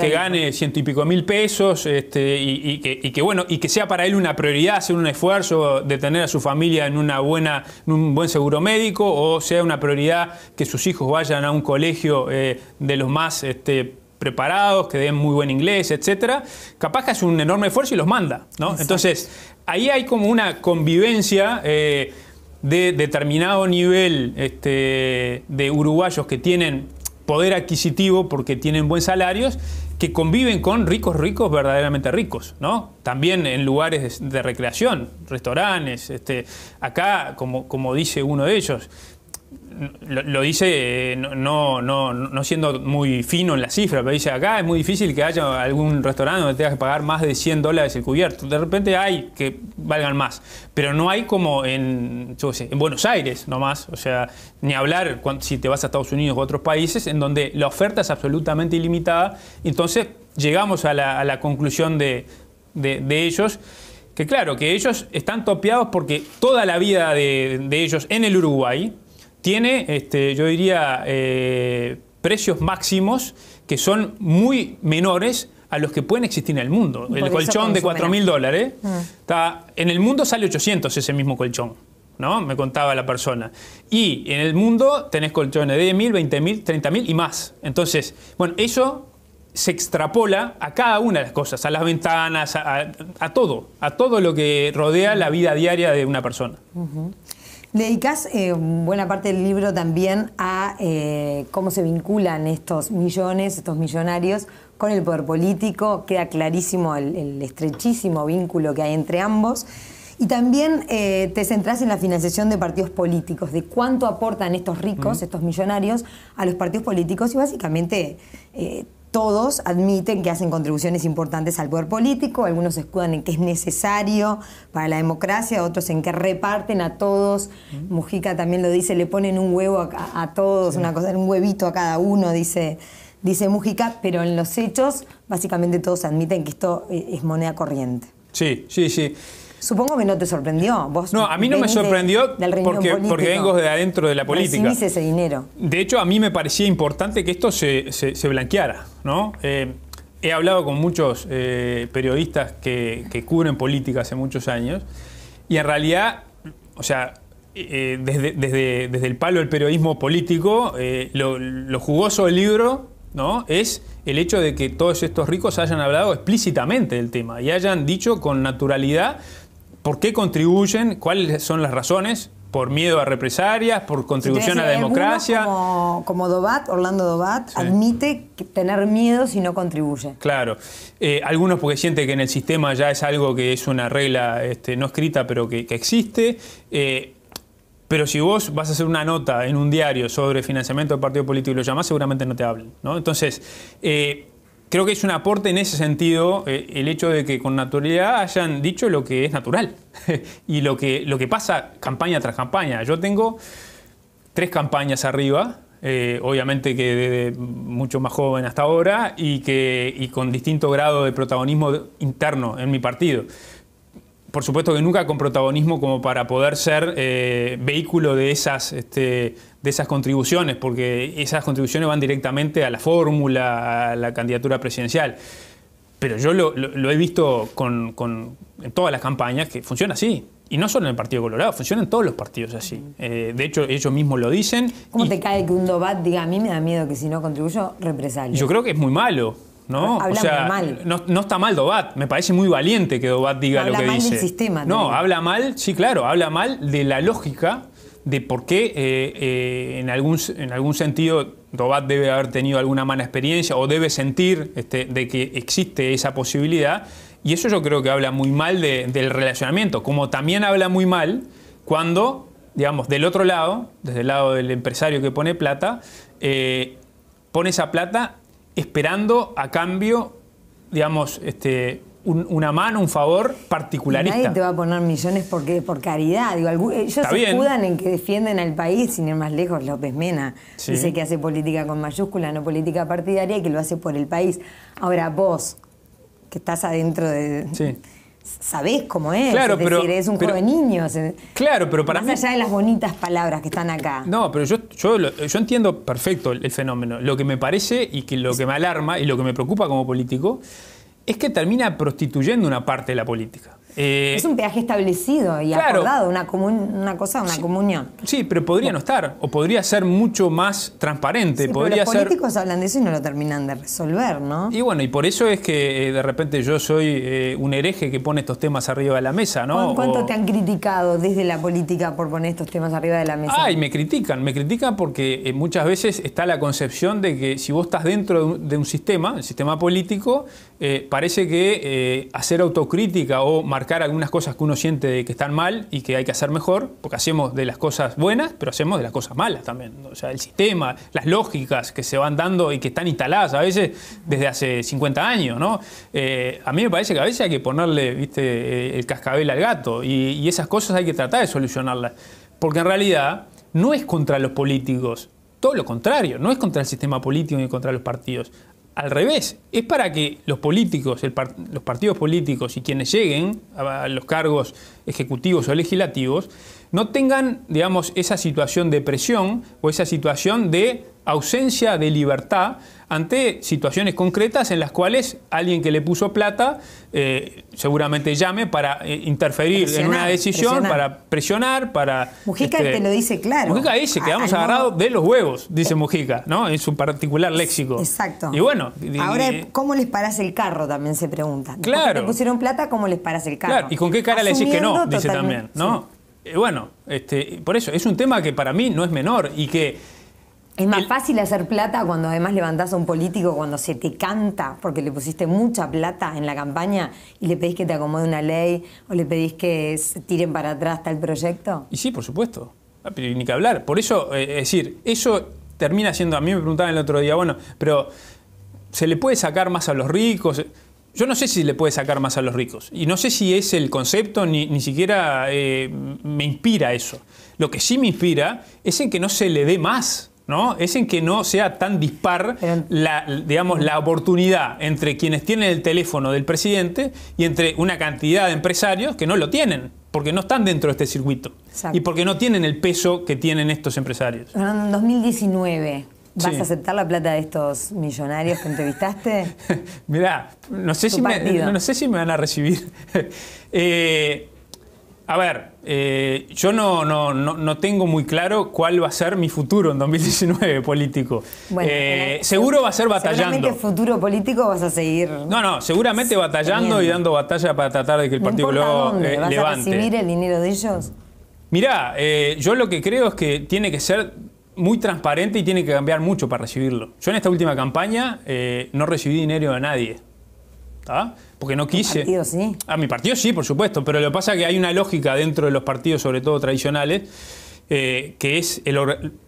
que, gane ciento y pico mil pesos este, y, que, bueno y que sea para él una prioridad hacer un esfuerzo de tener a su familia en una buena un buen seguro médico o sea una prioridad que sus hijos vayan a un colegio eh, de los más este, preparados, que den muy buen inglés, etcétera, capaz que hace un enorme esfuerzo y los manda, ¿no? Entonces, ahí hay como una convivencia de determinado nivel este, de uruguayos que tienen poder adquisitivo porque tienen buen salarios, que conviven con ricos, ricos, verdaderamente ricos, ¿no? También en lugares de, recreación, restaurantes, este, acá, como, como dice uno de ellos, lo, dice eh, no, no, no, siendo muy fino en la cifra, pero dice acá es muy difícil que haya algún restaurante donde tengas que pagar más de 100 dólares el cubierto. De repente hay que valgan más, pero no hay como en, Buenos Aires nomás, o sea, ni hablar si te vas a Estados Unidos u otros países en donde la oferta es absolutamente ilimitada. Entonces llegamos a la, conclusión de, ellos que claro, que ellos están topeados porque toda la vida de ellos en el Uruguay, tiene, este, yo diría, eh, precios máximos que son muy menores a los que pueden existir en el mundo. el colchón de 4,000 dólares, mm. está, en el mundo sale 800 ese mismo colchón. ¿no? Me contaba la persona. Y en el mundo tenés colchones de 10.000, 20.000, 30.000 y más. Entonces, bueno, eso se extrapola a cada una de las cosas, a las ventanas, a, todo, a todo lo que rodea la vida diaria de una persona dedicas eh, buena parte del libro también a eh, cómo se vinculan estos millones, estos millonarios, con el poder político. Queda clarísimo el, estrechísimo vínculo que hay entre ambos. Y también eh, te centrás en la financiación de partidos políticos, de cuánto aportan estos ricos, estos millonarios, a los partidos políticos y básicamente todos admiten que hacen contribuciones importantes al poder político, algunos escudan en que es necesario para la democracia, otros en que reparten a todos. Mujica también lo dice, le ponen un huevo a, todos, una cosa, un huevito a cada uno, dice, dice Mujica, pero en los hechos básicamente todos admiten que esto eh, es moneda corriente. Sí, sí, sí. Supongo que no te sorprendió. Vos no, a mí no me sorprendió porque, vengo de adentro de la política. Recibís ese dinero. De hecho, a mí me parecía importante que esto se, blanqueara, ¿no? Eh, he hablado con muchos eh, periodistas que, cubren política hace muchos años y en realidad, o sea, eh, desde, el palo del periodismo político, lo, lo jugoso del libro ¿no? es el hecho de que todos estos ricos hayan hablado explícitamente del tema y hayan dicho con naturalidad ¿Por qué contribuyen? ¿Cuáles son las razones? por miedo a represalias, por contribución a la eh, democracia. Como, como Dobat, Orlando Dobat, admite tener miedo si no contribuye. Claro. Eh, algunos porque siente que en el sistema ya es algo que es una regla este, no escrita, pero que, existe. Eh, pero si vos vas a hacer una nota en un diario sobre financiamiento del partido político y lo llamás, seguramente no te hablen. ¿no? Entonces, creo que es un aporte en ese sentido eh, el hecho de que con naturalidad hayan dicho lo que es natural y lo que, lo que pasa campaña tras campaña. Yo tengo tres campañas arriba, eh, obviamente que desde mucho más joven hasta ahora y, que, y con distinto grado de protagonismo interno en mi partido por supuesto que nunca con protagonismo como para poder ser eh, vehículo de esas, este, de esas contribuciones, porque esas contribuciones van directamente a la fórmula, a la candidatura presidencial. Pero yo lo, he visto con, en todas las campañas que funciona así. Y no solo en el Partido Colorado, funciona en todos los partidos así. Eh, de hecho, ellos mismos lo dicen. ¿Cómo te cae que un Dobat diga a mí me da miedo que si no contribuyo, represalio? Yo creo que es muy malo ¿no? No, está mal Dobat, me parece muy valiente que Dobat diga lo que dice. sistema, no, habla mal, sí, claro, habla mal de la lógica de por qué eh, eh, en, algún, en algún sentido Dobat debe haber tenido alguna mala experiencia o debe sentir este, de que existe esa posibilidad. Y eso yo creo que habla muy mal del relacionamiento, como también habla muy mal cuando, digamos, del otro lado, desde el lado del empresario que pone plata, eh, pone esa plata esperando a cambio, digamos, este, una mano, un favor particularista. Nadie te va a poner millones porque por caridad. Digo, ellos se en que defienden al país, sin ir más lejos, López Mena. Dice que hace política con mayúscula, no política partidaria, y que lo hace por el país. Ahora vos, que estás adentro de sabés cómo es. Claro, es Es un juego de niños. Claro, pero para Más allá de las bonitas palabras que están acá. No, pero yo, yo, entiendo perfecto el, el, fenómeno. Lo que me parece y que lo que me alarma y lo que me preocupa como político es que termina prostituyendo una parte de la política. Eh, es un peaje establecido y acordado, una, una cosa, una comunión. Sí, pero podría no estar, o podría ser mucho más transparente. pero los políticos hablan de eso y no lo terminan de resolver, ¿no? Y bueno, y por eso es que eh, de repente yo soy eh, un hereje que pone estos temas arriba de la mesa, ¿no? ¿Cuánto te han criticado desde la política por poner estos temas arriba de la mesa? Ah, y me critican, me critican porque muchas veces está la concepción de que si vos estás dentro de un sistema, el sistema político, eh, parece que eh, hacer autocrítica o marcar algunas cosas que uno siente que están mal y que hay que hacer mejor, porque hacemos de las cosas buenas, pero hacemos de las cosas malas también. O sea, el sistema, las lógicas que se van dando y que están instaladas a veces desde hace 50 años, ¿no? Eh, a mí me parece que a veces hay que ponerle, viste, el cascabel al gato y esas cosas hay que tratar de solucionarlas, porque en realidad no es contra los políticos, todo lo contrario, no es contra el sistema político ni contra los partidos al revés, es para que los políticos, los partidos políticos y quienes lleguen a los cargos ejecutivos o legislativos no tengan, digamos, esa situación de presión o esa situación de ausencia de libertad ante situaciones concretas en las cuales alguien que le puso plata eh, seguramente llame para eh, interferir en una decisión, para presionar, para... Mujica este, te lo dice claro. Mujica dice que ah, vamos ah, agarrados de los huevos, dice Mujica, ¿no? En su particular léxico. Exacto. Y bueno... Ahora, ¿cómo les paras el carro? También se pregunta. Claro. Te pusieron plata, ¿cómo les paras el carro? Claro. ¿Y con qué cara le decís que no? Dice también, ¿no? Eh, bueno, este, por eso, es un tema que para mí no es menor y que es más fácil hacer plata cuando además levantás a un político cuando se te canta porque le pusiste mucha plata en la campaña y le pedís que te acomode una ley o le pedís que tiren para atrás tal proyecto. Y sí, por supuesto. Ah, pero ni que hablar. Por eso, eh, es decir, eso termina siendo. A mí me preguntaban el otro día, bueno, pero ¿se le puede sacar más a los ricos? Yo no sé si le puede sacar más a los ricos. Y no sé si es el concepto, ni, siquiera eh, me inspira eso. Lo que sí me inspira es en que no se le dé más. ¿no? es en que no sea tan dispar la, digamos, la oportunidad entre quienes tienen el teléfono del presidente y entre una cantidad de empresarios que no lo tienen, porque no están dentro de este circuito y porque no tienen el peso que tienen estos empresarios. En 2019, ¿Vas a aceptar la plata de estos millonarios que entrevistaste? Mirá, no sé, si me, sé, si me, van a recibir. Eh, a ver, eh, yo no, no, tengo muy claro cuál va a ser mi futuro en 2019 político. Eh, seguro va a ser batallando. ¿Qué futuro político vas a seguir. No, no, seguramente batallando y dando batalla para tratar de que el Partido lo eh, levante. a recibir el dinero de ellos? Mirá, yo lo que creo es que tiene que ser muy transparente y tiene que cambiar mucho para recibirlo. Yo en esta última campaña no recibí dinero de nadie. ¿Está? porque no quise. ¿Mi partido sí? A mi partido sí, por supuesto, pero lo que pasa es que hay una lógica dentro de los partidos, sobre todo tradicionales, eh, que es el,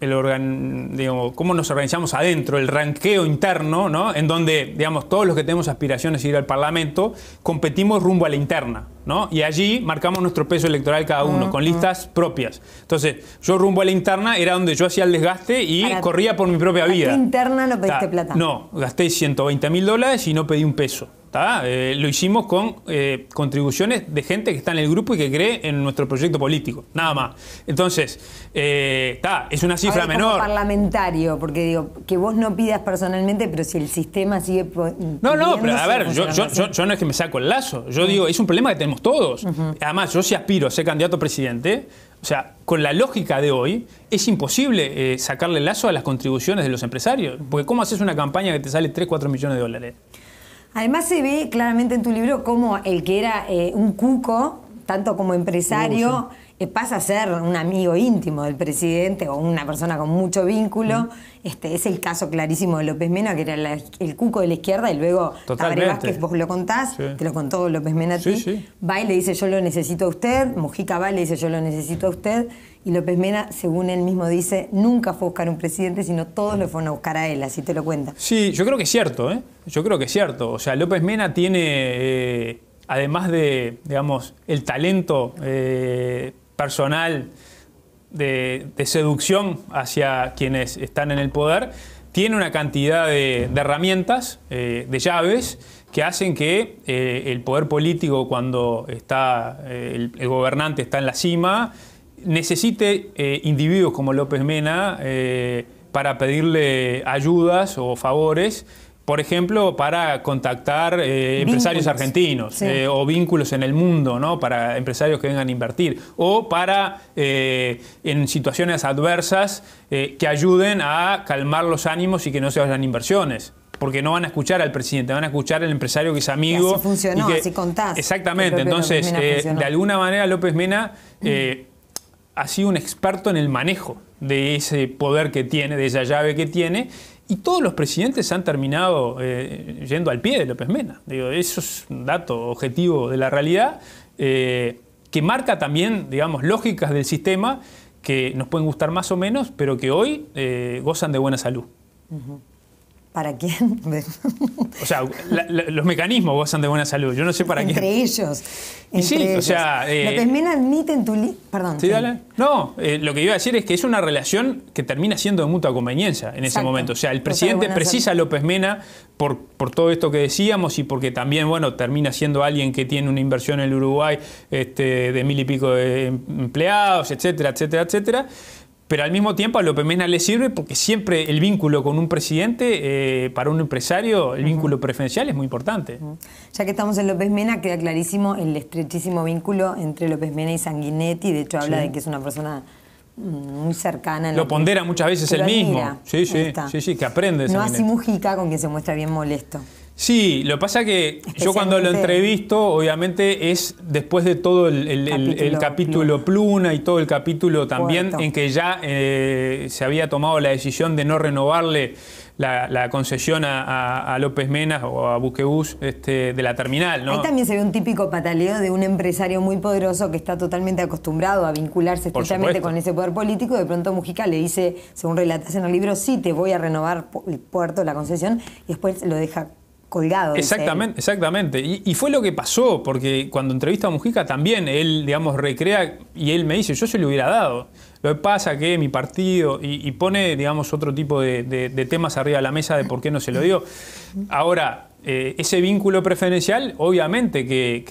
el organ, digamos, cómo nos organizamos adentro, el ranqueo interno, ¿no? En donde, digamos, todos los que tenemos aspiraciones a ir al Parlamento, competimos rumbo a la interna, ¿no? Y allí marcamos nuestro peso electoral cada uno, con listas propias. Entonces, yo rumbo a la interna era donde yo hacía el desgaste y corría por mi propia vida. ¿La interna no pediste plata? No, gasté 120 mil dólares y no pedí un peso. Eh, lo hicimos con eh, contribuciones de gente que está en el grupo y que cree en nuestro proyecto político, nada más. Entonces, eh, está, es una cifra menor. parlamentario, porque digo, que vos no pidas personalmente, pero si el sistema sigue... No, no, pero a ver, yo, no es que me saco el lazo, yo digo, es un problema que tenemos todos. Además, yo si aspiro a ser candidato a presidente, o sea, con la lógica de hoy, es imposible sacarle lazo a las contribuciones de los empresarios. Porque ¿cómo haces una campaña que te sale 3, 4 millones de dólares? Además se ve claramente en tu libro como el que era eh, un cuco, tanto como empresario, eh, pasa a ser un amigo íntimo del presidente o una persona con mucho vínculo. este, es el caso clarísimo de López Mena, que era el cuco de la izquierda, y luego Tabaré que vos lo contás, te lo contó López Mena a ti. va y le dice yo lo necesito a usted, Mojica va y le dice yo lo necesito a usted. Y López Mena, según él mismo dice, nunca fue a buscar un presidente, sino todos lo fueron a buscar a él, así te lo cuenta. Sí, yo creo que es cierto, ¿eh? Yo creo que es cierto. O sea, López Mena tiene, eh, además de, digamos, el talento eh, personal de, seducción hacia quienes están en el poder, tiene una cantidad de, herramientas, eh, de llaves, que hacen que el poder político, cuando está el gobernante está en la cima, necesite eh, individuos como López Mena eh, para pedirle ayudas o favores, por ejemplo, para contactar eh, empresarios argentinos o vínculos en el mundo, ¿no? para empresarios que vengan a invertir, o para, en situaciones adversas, que ayuden a calmar los ánimos y que no se vayan inversiones porque no van a escuchar al presidente, van a escuchar al empresario que es amigo. Y funcionó, así contás. Exactamente, entonces, de alguna manera López Mena mm ha sido un experto en el manejo de ese poder que tiene, de esa llave que tiene, y todos los presidentes han terminado eh, yendo al pie de López Mena. eso es un dato objetivo de la realidad eh, que marca también, digamos, lógicas del sistema que nos pueden gustar más o menos, pero que hoy eh, gozan de buena salud. ¿Para quién? o sea, los mecanismos gozan de buena salud. Yo no sé para quién. entre ellos. Eh, sí, o sea. Mena admite en tu. Perdón. No, eh, lo que iba a decir es que es una relación que termina siendo de mutua conveniencia en ese momento. O sea, el presidente precisa a López Mena por, por todo esto que decíamos y porque también, bueno, termina siendo alguien que tiene una inversión en el Uruguay este, de mil y pico de empleados, etcétera, etcétera, etcétera. Pero al mismo tiempo a López Mena le sirve porque siempre el vínculo con un presidente, eh, para un empresario, el vínculo preferencial es muy importante. Ya que estamos en López Mena, queda clarísimo el estrechísimo vínculo entre López Mena y Sanguinetti. De hecho, habla de que es una persona mm, muy cercana. lo, pondera muchas veces el mismo. Sí, sí, sí, sí, que aprende. No así Mujica, con quien se muestra bien molesto. Sí, lo que pasa que yo cuando lo entrevisto, obviamente es después de todo el, capítulo, Pluna y todo el capítulo también en que ya eh, se había tomado la decisión de no renovarle la, concesión a, López Menas o a Busquebus este, de la terminal. Ahí también se ve un típico pataleo de un empresario muy poderoso que está totalmente acostumbrado a vincularse estrechamente con ese poder político. De pronto Mujica le dice, según relatas en el libro, sí, te voy a renovar el puerto, la concesión, y después lo deja Exactamente, exactamente. Y, fue lo que pasó, porque cuando entrevista a Mujica también él, digamos, recrea y él me dice, yo se lo hubiera dado. Lo que pasa que mi partido, y, pone, digamos, otro tipo de, temas arriba de la mesa de por qué no se lo dio. Ahora, eh, ese vínculo preferencial, obviamente que,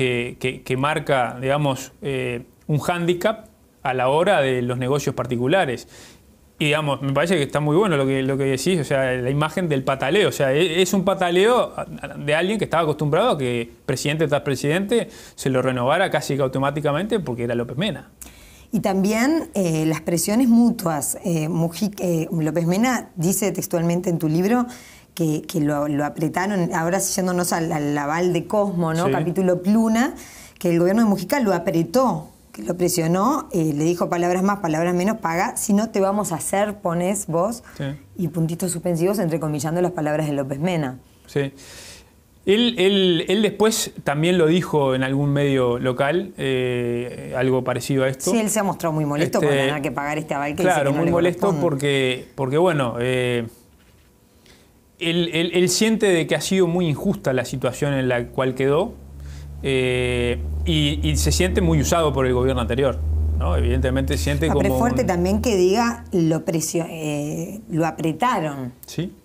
que, marca, digamos, eh, un hándicap a la hora de los negocios particulares. Y digamos, me parece que está muy bueno lo que, lo que decís, o sea, la imagen del pataleo, o sea, e, es un pataleo de alguien que estaba acostumbrado a que presidente tras presidente se lo renovara casi que automáticamente porque era López Mena. Y también eh, las presiones mutuas. Eh, eh, López Mena dice textualmente en tu libro que, lo, apretaron, ahora yéndonos al, aval de Cosmo, ¿no? Capítulo Pluna, que el gobierno de Mujica lo apretó que lo presionó, le dijo palabras más, palabras menos, paga, si no te vamos a hacer, pones vos, y puntitos suspensivos entrecomillando las palabras de López Mena. Sí. Él, después también lo dijo en algún medio local, eh, algo parecido a esto. Sí, él se ha mostrado muy molesto con este, la que pagar este aval que Claro, muy molesto porque, porque, bueno, eh, él, él, siente de que ha sido muy injusta la situación en la cual quedó eh, y, se siente muy usado por el gobierno anterior. ¿no? Evidentemente siente Apre ah, es fuerte también que diga lo, eh, lo apretaron. Sí,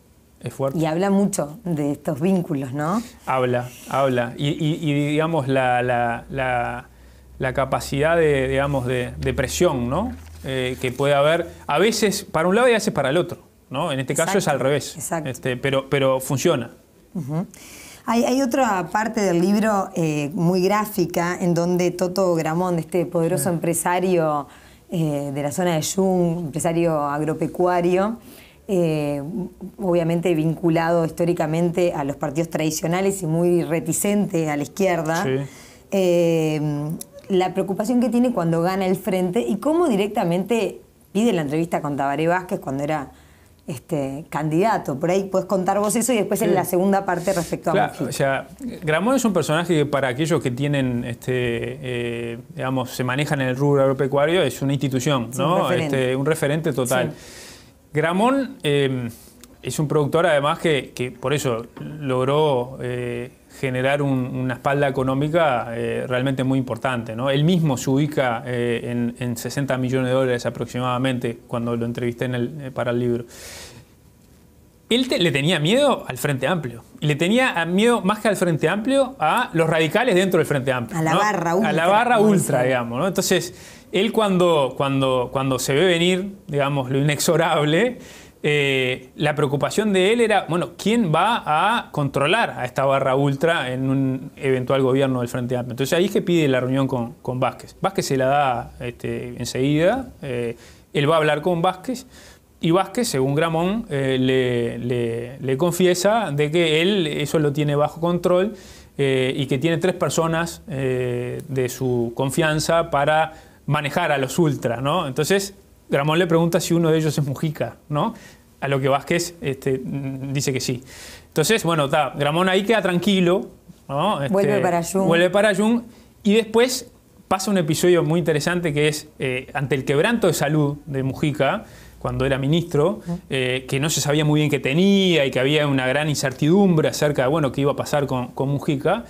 es fuerte. Y habla mucho de estos vínculos, ¿no? Habla, habla. Y, digamos la, la, capacidad de, digamos, de, presión, ¿no? Eh, que puede haber a veces para un lado y a veces para el otro, ¿no? En este caso es al revés. Exacto. Este, pero, pero funciona. Hay, otra parte del libro eh, muy gráfica en donde Toto de este poderoso empresario eh, de la zona de Jung, empresario agropecuario, eh, obviamente vinculado históricamente a los partidos tradicionales y muy reticente a la izquierda, la preocupación que tiene cuando gana el frente y cómo directamente pide la entrevista con Tabaré Vázquez cuando era este, candidato. Por ahí puedes contar vos eso y después en la segunda parte respecto a Mujica. O sea, Gramón es un personaje que para aquellos que tienen, este, eh, digamos, se manejan en el rubro agropecuario, es una institución, ¿no? Este, un referente, total. Gramón eh, es un productor además que, por eso logró eh, generar una espalda económica eh, realmente muy importante. ¿no? Él mismo se ubica eh, en, 60 millones de dólares aproximadamente cuando lo entrevisté eh, para el libro. Él le tenía miedo al Frente Amplio. y Le tenía miedo más que al Frente Amplio a los radicales dentro del Frente Amplio. A la barra ultra. A la barra ultra, digamos. Entonces, él cuando, cuando, cuando se ve venir, digamos, lo inexorable, eh, la preocupación de él era, bueno, ¿quién va a controlar a esta barra ultra en un eventual gobierno del Frente Amplio? Entonces ahí es que pide la reunión con, Vázquez. Vázquez se la da este, enseguida, eh, él va a hablar con Vázquez y Vázquez, según Gramón, eh, le, confiesa de que él eso lo tiene bajo control y que tiene tres personas de su confianza para manejar a los ultra, ¿no? Entonces Gramón le pregunta si uno de ellos es Mujica, ¿no? A lo que Vázquez este, mm, dice que sí. Entonces, bueno, está, Gramón ahí queda tranquilo. Este, vuelve para Jung. Y después pasa un episodio muy interesante que es eh, ante el quebranto de salud de Mujica, cuando era ministro, eh, que no se sabía muy bien qué tenía y que había una gran incertidumbre acerca de bueno, qué iba a pasar con Mujica.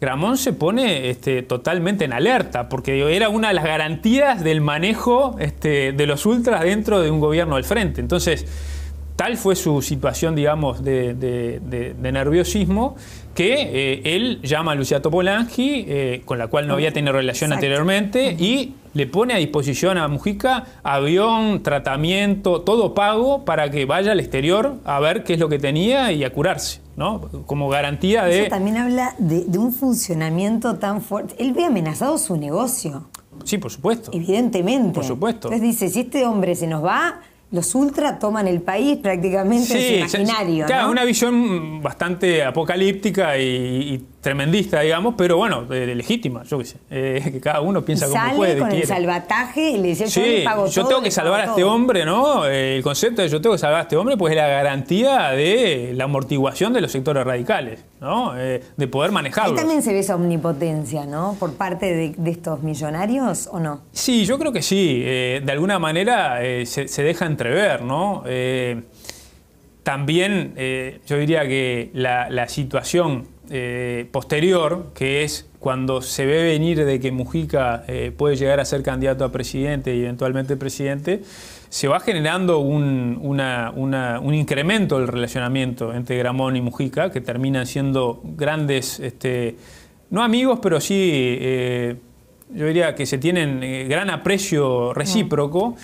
Gramón se pone este, totalmente en alerta, porque era una de las garantías del manejo este, de los ultras dentro de un gobierno al frente. Entonces, tal fue su situación, digamos, de, nerviosismo, que eh, él llama a Luciato Topolangi, eh, con la cual no había tenido relación anteriormente, y le pone a disposición a Mujica avión, tratamiento, todo pago para que vaya al exterior a ver qué es lo que tenía y a curarse. ¿no? Como garantía de. Eso también habla de, un funcionamiento tan fuerte. Él ve amenazado su negocio. Sí, por supuesto. Evidentemente. Por supuesto. Entonces dice, si este hombre se nos va, los ultra toman el país prácticamente en su imaginario. claro, una visión bastante apocalíptica y tremendista, digamos, pero bueno, legítima, yo qué sé. Eh, que cada uno piensa como puede. con el salvataje y le dice, yo yo tengo que salvar a este hombre, ¿no? Eh, el concepto de yo tengo que salvar a este hombre, pues es la garantía de la amortiguación de los sectores radicales, ¿no? Eh, de poder manejarlo. ¿Y también se ve esa omnipotencia, ¿no? Por parte de, estos millonarios, ¿o no? Sí, yo creo que sí. de alguna manera se, deja entrever, ¿no? también yo diría que la situación eh, posterior, que es cuando se ve venir de que Mujica eh, puede llegar a ser candidato a presidente y eventualmente presidente, se va generando un, incremento del relacionamiento entre Gramón y Mujica, que terminan siendo grandes, este, no amigos, pero sí, eh, yo diría que se tienen gran aprecio recíproco. Mm.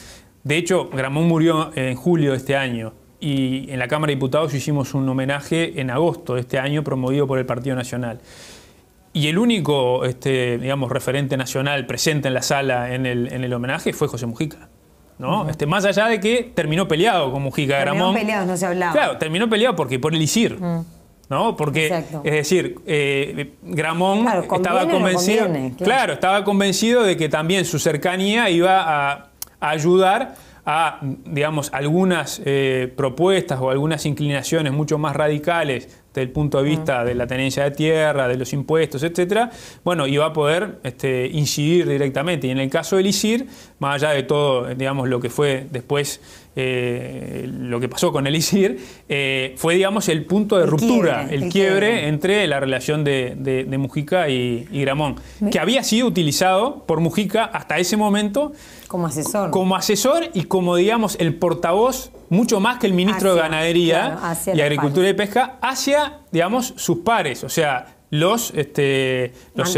De hecho, Gramón murió en julio de este año y en la Cámara de Diputados hicimos un homenaje en agosto de este año promovido por el Partido Nacional. Y el único, este, digamos, referente nacional presente en la sala en el, homenaje fue José Mujica. ¿no? Este, más allá de que terminó peleado con Mujica Gramón. Terminó peleado, no se hablaba. Claro, terminó peleado porque por el ICIR. Mm. ¿no? Porque, es decir, Gramón eh, estaba convencido. claro. estaba convencido de que también su cercanía iba a ayudar a, digamos, algunas eh, propuestas o algunas inclinaciones mucho más radicales desde el punto de mm. vista de la tenencia de tierra, de los impuestos, etcétera, bueno, y va a poder este, incidir directamente. Y en el caso del ISIR, más allá de todo, eh, digamos, lo que fue después eh, lo que pasó con el ISIR, eh, fue, digamos, el punto de ruptura, el, quiebre, entre la relación de, Mujica y, Gramón, que había sido utilizado por Mujica hasta ese momento. Como asesor. Como asesor y como, digamos, el portavoz, mucho más que el ministro de Ganadería y Agricultura y Pesca, hacia, digamos, sus pares. O sea, los, este, los,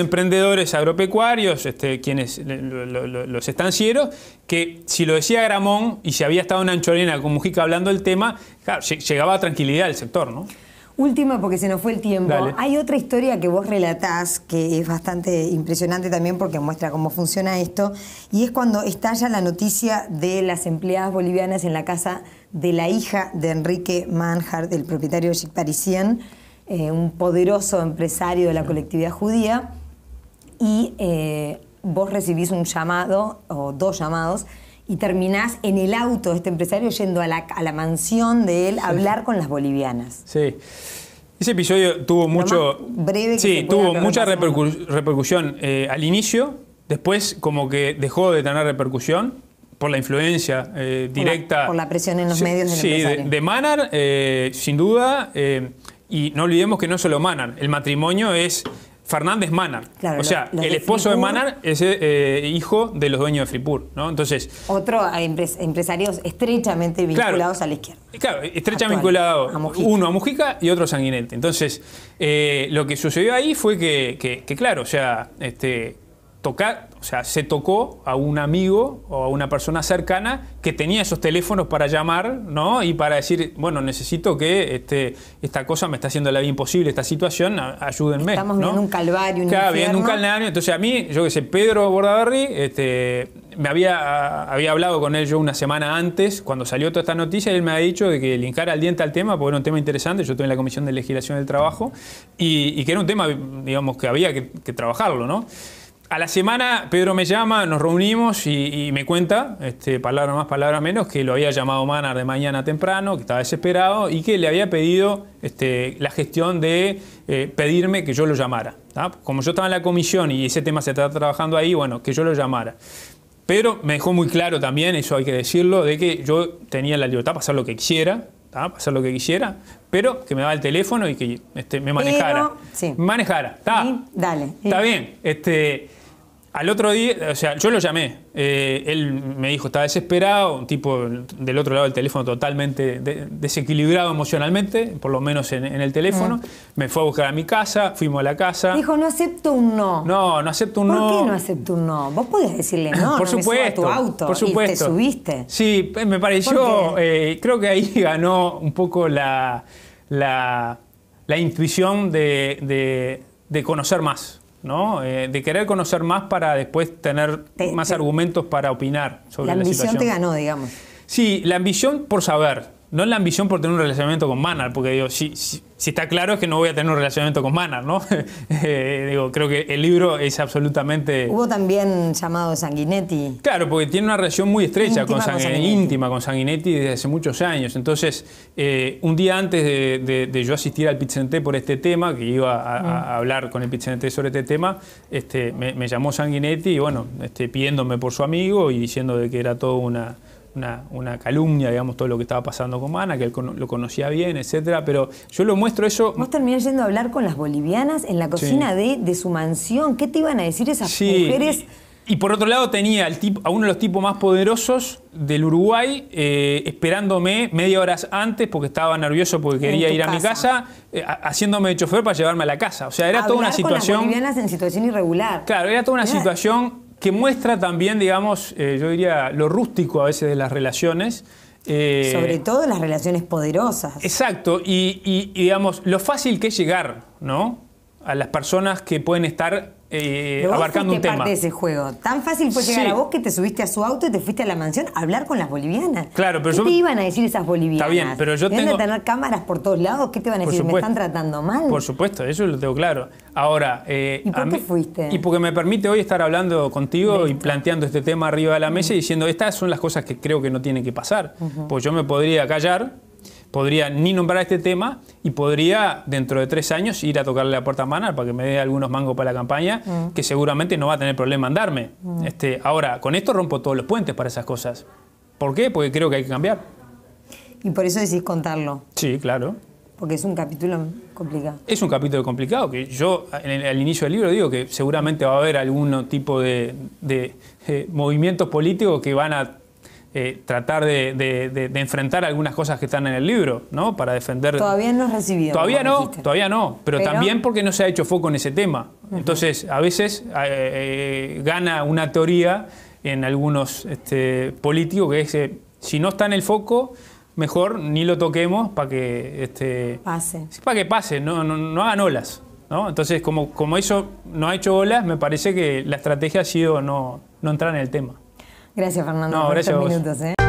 emprendedores agropecuarios, este, quienes los estancieros, que si lo decía Gramón y si había estado en Anchorena con Mujica hablando del tema, llegaba tranquilidad al sector, ¿no? Última, porque se nos fue el tiempo. Hay otra historia que vos relatás que es bastante impresionante también porque muestra cómo funciona esto, y es cuando estalla la noticia de las empleadas bolivianas en la casa de la hija de Enrique Manhart, el propietario de Parisien eh, un poderoso empresario de la colectividad judía, y eh, vos recibís un llamado o dos llamados y terminás en el auto de este empresario yendo a la, mansión de él a hablar con las bolivianas. Sí. Ese episodio tuvo mucho. Breve sí, tuvo mucha repercusión eh, al inicio, después, como que dejó de tener repercusión por la influencia directa. Por la, presión en los medios del Sí, de, Manar, sin duda. Y no olvidemos que no es solo Manar, el matrimonio es Fernández Manar. o sea, el esposo de Manar es eh, eh, hijo de los dueños de Fripur, ¿no? Entonces. Otro eh, empresarios estrechamente vinculados a la izquierda. Claro, estrechamente vinculado a uno a Mujica y otro a Sanguinete. Entonces, lo que sucedió ahí fue que, claro, o sea, este, tocar o sea, se tocó a un amigo o a una persona cercana que tenía esos teléfonos para llamar, ¿no? Y para decir, bueno, necesito que este, esta cosa me está haciendo la vida imposible, esta situación, ayúdenme. Estamos un calvario, un claro, viendo un calvario. Entonces a mí, yo que sé, Pedro Bordaberry, este, me había, hablado con él yo una semana antes, cuando salió toda esta noticia, y él me ha dicho de que hincar al diente al tema, porque era un tema interesante, yo estoy en la Comisión de Legislación del Trabajo, y, que era un tema, digamos, que había que, que trabajarlo, ¿no? a la semana Pedro me llama, nos reunimos y, me cuenta, este, palabra más, palabra menos, que lo había llamado Manar de mañana temprano, que estaba desesperado y que le había pedido este, la gestión de eh, pedirme que yo lo llamara. Como yo estaba en la comisión y ese tema se está trabajando ahí, bueno, que yo lo llamara. Pero me dejó muy claro también, eso hay que decirlo, de que yo tenía la libertad para hacer lo que quisiera, para hacer lo que quisiera, pero que me daba el teléfono y que este, me manejara. Manejara, está. Dale. Está bien. Este, al otro día, o sea, yo lo llamé. Eh, él me dijo, estaba desesperado, un tipo del otro lado del teléfono totalmente desequilibrado emocionalmente, por lo menos en, el teléfono. Ah. Me fue a buscar a mi casa, fuimos a la casa. Dijo, no acepto un no. No, no acepto un no. ¿Por qué no acepto un no? Vos podés decirle no, por supuesto, tu auto. Por supuesto. Y te subiste. Sí, me pareció, eh, creo que ahí ganó un poco la, la, intuición de conocer más ¿no? Eh, de querer conocer más para después tener más argumentos para opinar sobre la, situación. La ambición te ganó, digamos. Sí, la ambición por saber, no la ambición por tener un relacionamiento con Manar, porque digo, si, si, está claro es que no voy a tener un relacionamiento con Manar, ¿no? Eh, digo, creo que el libro es absolutamente... Hubo también llamado Sanguinetti. Claro, porque tiene una relación muy estrecha, íntima con, Sanguinetti. íntima con Sanguinetti desde hace muchos años. Entonces, eh, un día antes de, yo asistir al Pichenté por este tema, que iba a, mm. hablar con el Pichenté sobre este tema, este, me, llamó Sanguinetti y bueno, este, pidiéndome por su amigo y diciendo de que era todo una una, calumnia, digamos, todo lo que estaba pasando con Mana, que él lo conocía bien, etcétera, pero yo lo muestro eso. Vos terminás yendo a hablar con las bolivianas en la cocina de, su mansión. ¿Qué te iban a decir esas sí. mujeres? Y por otro lado tenía a uno de los tipos más poderosos del Uruguay eh, esperándome media hora antes porque estaba nervioso porque quería ir a mi casa, eh, haciéndome de chofer para llevarme a la casa. O sea, era toda una situación... las en situación irregular. Claro, era toda una situación que muestra también, digamos, eh, yo diría, lo rústico a veces de las relaciones. Eh, Sobre todo las relaciones poderosas. Exacto, y, y digamos, lo fácil que es llegar, ¿no? A las personas que pueden estar eh, abarcando un tema. parte de ese juego. Tan fácil fue llegar a vos que te subiste a su auto y te fuiste a la mansión a hablar con las bolivianas. Claro, pero ¿Qué iban a decir esas bolivianas? Está bien, pero yo tengo... a tener cámaras por todos lados? ¿Qué te van a decir? ¿Me están tratando mal? Por supuesto, eso lo tengo claro. Ahora... Eh, ¿Y por qué fuiste? Y porque me permite hoy estar hablando contigo y planteando este tema arriba de la mesa y diciendo, estas son las cosas que creo que no tienen que pasar. Pues yo me podría callar podría ni nombrar este tema y podría dentro de tres años ir a tocarle la puerta a Manar para que me dé algunos mangos para la campaña, mm. que seguramente no va a tener problema andarme mm. Este, ahora, con esto rompo todos los puentes para esas cosas. ¿Por qué? Porque creo que hay que cambiar. Y por eso decís contarlo. Sí, claro. Porque es un capítulo complicado. Es un capítulo complicado, que yo al inicio del libro digo que seguramente va a haber algún tipo de, eh, movimientos políticos que van a eh, tratar de, enfrentar algunas cosas que están en el libro, ¿no? Para defender. Todavía no es recibido. Todavía no, todavía no, pero, también porque no se ha hecho foco en ese tema. Entonces, a veces eh, eh, gana una teoría en algunos este, políticos que dice, si no está en el foco, mejor ni lo toquemos para este, que. pase. Para que pase, no, no, hagan olas. ¿no? Entonces, como, como eso no ha hecho olas, me parece que la estrategia ha sido no entrar en el tema. Gracias, Fernando. No, por gracias minutos, ¿eh?